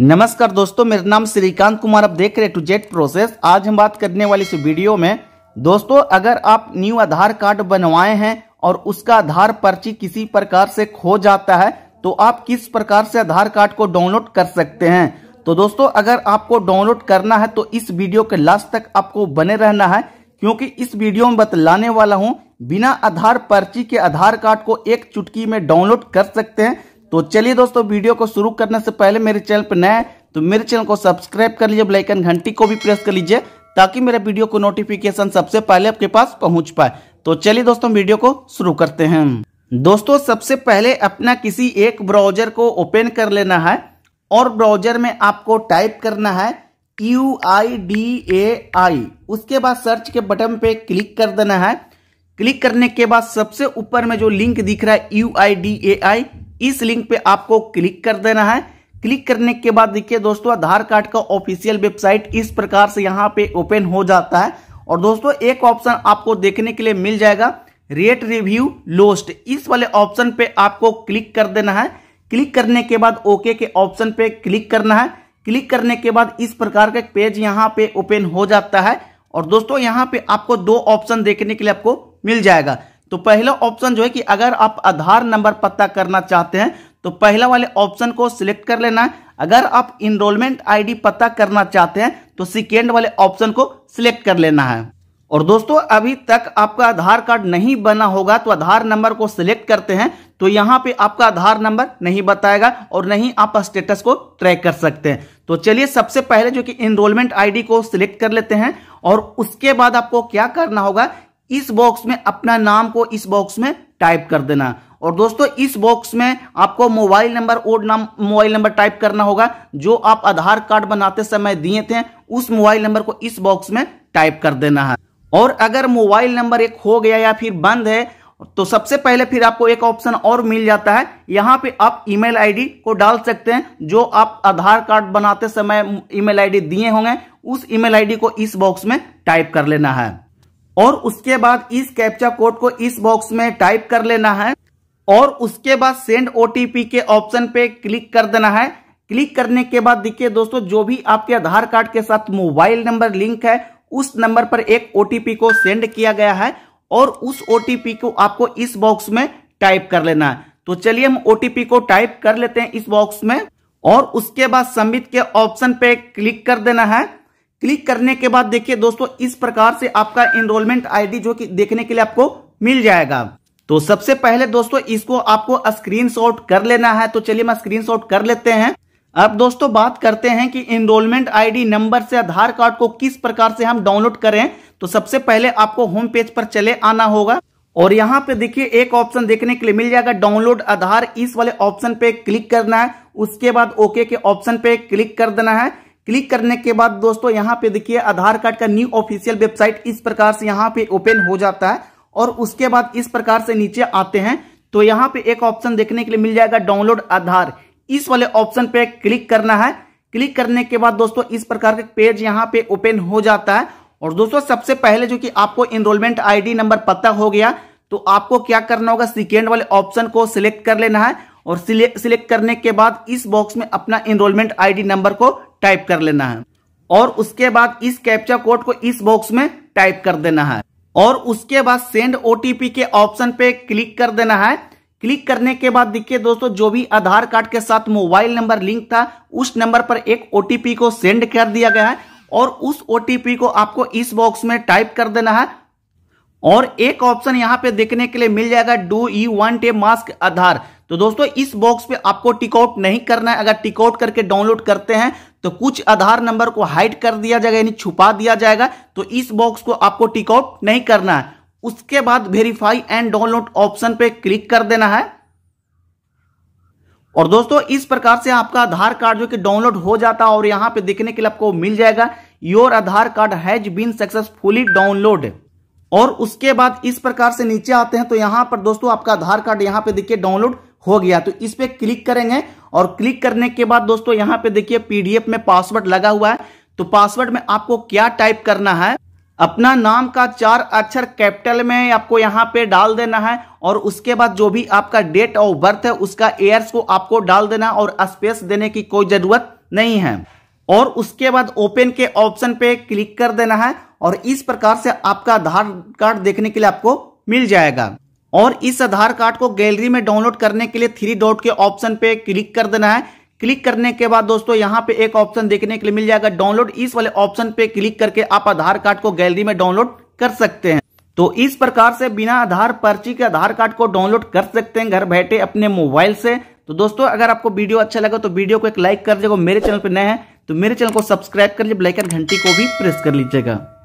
नमस्कार दोस्तों मेरा नाम श्रीकांत कुमार आप देख रहे टू जेट प्रोसेस आज हम बात करने वाले इस वीडियो में दोस्तों अगर आप न्यू आधार कार्ड बनवाए हैं और उसका आधार पर्ची किसी प्रकार से खो जाता है तो आप किस प्रकार से आधार कार्ड को डाउनलोड कर सकते हैं तो दोस्तों अगर आपको डाउनलोड करना है तो इस वीडियो के लास्ट तक आपको बने रहना है क्योंकि इस वीडियो में बतलाने वाला हूं बिना आधार पर्ची के आधार कार्ड को एक चुटकी में डाउनलोड कर सकते हैं तो चलिए दोस्तों वीडियो को शुरू करने से पहले मेरे चैनल पर नए तो मेरे चैनल को सब्सक्राइब कर लीजिए ब्लैकन घंटी को भी प्रेस कर लीजिए ताकि मेरे वीडियो को नोटिफिकेशन सबसे पहले आपके पास पहुंच पाए तो चलिए दोस्तों वीडियो को शुरू करते हैं दोस्तों सबसे पहले अपना किसी एक ब्राउजर को ओपन कर लेना है और ब्राउजर में आपको टाइप करना है यू आई डी ए आई उसके बाद सर्च के बटन पे क्लिक कर देना है क्लिक करने के बाद सबसे ऊपर में जो लिंक दिख रहा है यू आई डी ए आई इस लिंक पे आपको क्लिक कर देना है क्लिक करने के बाद देखिए दोस्तों आधार कार्ड का ऑफिशियल वेबसाइट इस प्रकार से यहाँ पे ओपन हो जाता है और दोस्तों एक ऑप्शन आपको देखने के लिए मिल जाएगा रेट रिव्यू लोस्ट इस वाले ऑप्शन पे आपको क्लिक कर देना है क्लिक करने के बाद ओके के ऑप्शन पे क्लिक करना है क्लिक करने के बाद इस प्रकार का पेज यहाँ पे ओपन हो जाता है और दोस्तों यहाँ पे आपको दो ऑप्शन देखने के लिए आपको मिल जाएगा तो पहला ऑप्शन जो है कि अगर आप आधार नंबर पता करना चाहते हैं तो पहला वाले ऑप्शन को सिलेक्ट कर लेना है अगर आप इनरोलमेंट आईडी पता करना चाहते हैं तो सिकेंड वाले ऑप्शन को सिलेक्ट कर लेना है और दोस्तों अभी तक आपका आधार कार्ड नहीं बना होगा तो आधार नंबर को सिलेक्ट करते हैं तो यहाँ पे आपका आधार नंबर नहीं बताएगा और नहीं आप स्टेटस को ट्रैक कर सकते हैं तो चलिए सबसे पहले जो कि इनरोलमेंट आईडी को सिलेक्ट कर लेते हैं और उसके बाद आपको क्या करना होगा इस बॉक्स में अपना नाम को इस बॉक्स में टाइप कर देना और दोस्तों इस बॉक्स में आपको मोबाइल नंबर और नाम मोबाइल नंबर टाइप करना होगा जो आप आधार कार्ड बनाते समय दिए थे उस मोबाइल नंबर को इस बॉक्स में टाइप कर देना है और अगर मोबाइल नंबर एक हो गया या फिर बंद है तो सबसे पहले फिर आपको एक ऑप्शन और मिल जाता है यहाँ पे आप ईमेल आईडी को डाल सकते हैं जो आप आधार कार्ड बनाते समय ईमेल आईडी दिए होंगे उस ईमेल आईडी को इस बॉक्स में टाइप कर लेना है और उसके बाद इस कैप्चा कोड को इस बॉक्स में टाइप कर लेना है और उसके बाद सेंड ओटीपी के ऑप्शन पे क्लिक कर देना है क्लिक करने के बाद देखिए दोस्तों जो भी आपके आधार कार्ड के साथ मोबाइल नंबर लिंक है उस नंबर पर एक ओटीपी को सेंड किया गया है और उस ओटीपी को आपको इस बॉक्स में टाइप कर लेना है तो चलिए हम ओटीपी को टाइप कर लेते हैं इस बॉक्स में और उसके बाद सबमिट के ऑप्शन पे क्लिक कर देना है क्लिक करने के बाद देखिए दोस्तों इस प्रकार से आपका एनरोलमेंट आईडी जो कि देखने के लिए आपको मिल जाएगा तो सबसे पहले दोस्तों इसको आपको स्क्रीनशॉट कर लेना है तो चलिए मैं स्क्रीनशॉट कर लेते हैं अब दोस्तों बात करते हैं कि एनरोलमेंट आईडी नंबर से आधार कार्ड को किस प्रकार से हम डाउनलोड करें तो सबसे पहले आपको होम पेज पर चले आना होगा और यहाँ पे देखिए एक ऑप्शन देखने के लिए मिल जाएगा डाउनलोड आधार इस वाले ऑप्शन पे क्लिक करना है उसके बाद ओके के ऑप्शन पे क्लिक कर देना है क्लिक करने के बाद दोस्तों यहाँ पे देखिए आधार कार्ड का न्यू ऑफिशियल वेबसाइट इस प्रकार से यहाँ पे ओपन हो जाता है और उसके बाद इस प्रकार से नीचे आते हैं तो यहाँ पे एक ऑप्शन देखने के लिए मिल जाएगा डाउनलोड आधार इस वाले ऑप्शन पे क्लिक करना है क्लिक करने के बाद दोस्तों इस प्रकार का पेज यहाँ पे ओपन हो जाता है और दोस्तों सबसे पहले जो कि आपको इनरोलमेंट आईडी नंबर पता हो गया तो आपको क्या करना होगा सेकेंड वाले ऑप्शन को सिलेक्ट कर लेना है और सिलेक्ट करने के बाद इस बॉक्स में अपना इनरोलमेंट आई नंबर को टाइप कर लेना है और उसके बाद इस कैप्चा कोड को इस बॉक्स में टाइप कर देना है और उसके बाद सेंड ओटीपी के ऑप्शन पे क्लिक कर देना है क्लिक करने के बाद देखिए दोस्तों जो भी आधार कार्ड के साथ मोबाइल नंबर लिंक था उस नंबर पर एक ओटीपी को सेंड कर दिया गया है और उस ओटीपी को आपको इस बॉक्स में टाइप कर देना है और एक ऑप्शन यहां पे देखने के लिए मिल जाएगा do you want a mask Aadhaar तो दोस्तों इस बॉक्स पे आपको टिकआउट नहीं करना है अगर टिकआउट करके डाउनलोड करते हैं तो कुछ आधार नंबर को हाइड कर दिया जाएगा यानी छुपा दिया जाएगा तो इस बॉक्स को आपको टिकआउट नहीं करना है उसके बाद वेरीफाई एंड डाउनलोड ऑप्शन पे क्लिक कर देना है और दोस्तों इस प्रकार से आपका आधार कार्ड जो कि डाउनलोड हो जाता है और यहां पे देखने के लिए आपको मिल जाएगा your Aadhaar card has been successfully download और उसके बाद इस प्रकार से नीचे आते हैं तो यहां पर दोस्तों आपका आधार कार्ड यहां पे देखिए डाउनलोड हो गया तो इस पर क्लिक करेंगे और क्लिक करने के बाद दोस्तों यहां पे देखिए पीडीएफ में पासवर्ड लगा हुआ है तो पासवर्ड में आपको क्या टाइप करना है अपना नाम का चार अक्षर कैपिटल में आपको यहाँ पे डाल देना है और उसके बाद जो भी आपका डेट ऑफ बर्थ है उसका एयर्स को आपको डाल देना और स्पेस देने की कोई जरूरत नहीं है और उसके बाद ओपन के ऑप्शन पे क्लिक कर देना है और इस प्रकार से आपका आधार कार्ड देखने के लिए आपको मिल जाएगा और इस आधार कार्ड को गैलरी में डाउनलोड करने के लिए थ्री डॉट के ऑप्शन पे क्लिक कर देना है क्लिक करने के बाद दोस्तों यहाँ पे एक ऑप्शन देखने के लिए मिल जाएगा डाउनलोड इस वाले ऑप्शन पे क्लिक करके आप आधार कार्ड को गैलरी में डाउनलोड कर सकते हैं तो इस प्रकार से बिना आधार पर्ची के आधार कार्ड को डाउनलोड कर सकते हैं घर बैठे अपने मोबाइल से तो दोस्तों अगर आपको वीडियो अच्छा लगा तो वीडियो को एक लाइक कर देगा मेरे चैनल पर नए हैं तो मेरे चैनल को सब्सक्राइब कर लीजिए ब्लैक एंड घंटी को भी प्रेस कर लीजिएगा